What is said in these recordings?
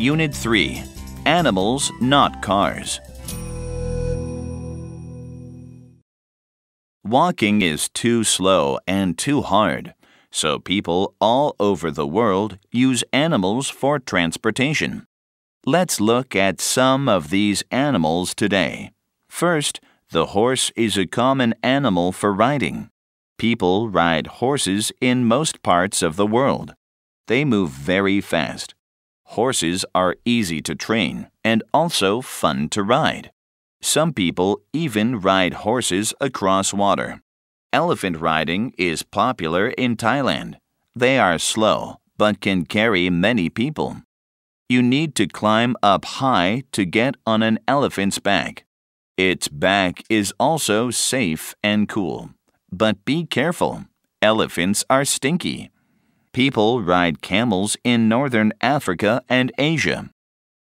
Unit 3 Animals, Not Cars. Walking is too slow and too hard, so people all over the world use animals for transportation. Let's look at some of these animals today. First, the horse is a common animal for riding. People ride horses in most parts of the world. They move very fast. Horses are easy to train and also fun to ride. Some people even ride horses across water. Elephant riding is popular in Thailand. They are slow but can carry many people. You need to climb up high to get on an elephant's back. Its back is also safe and cool. But be careful, elephants are stinky. People ride camels in northern Africa and Asia.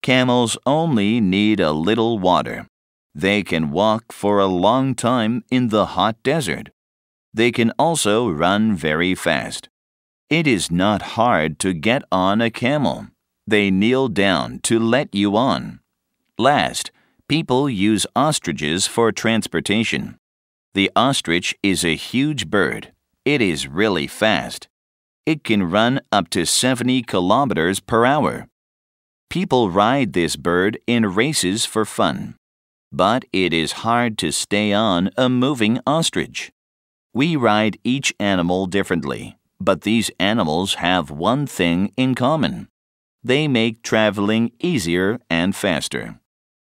Camels only need a little water. They can walk for a long time in the hot desert. They can also run very fast. It is not hard to get on a camel. They kneel down to let you on. Last, people use ostriches for transportation. The ostrich is a huge bird. It is really fast. It can run up to 70 kilometers per hour. People ride this bird in races for fun. But it is hard to stay on a moving ostrich. We ride each animal differently, but these animals have one thing in common. They make traveling easier and faster.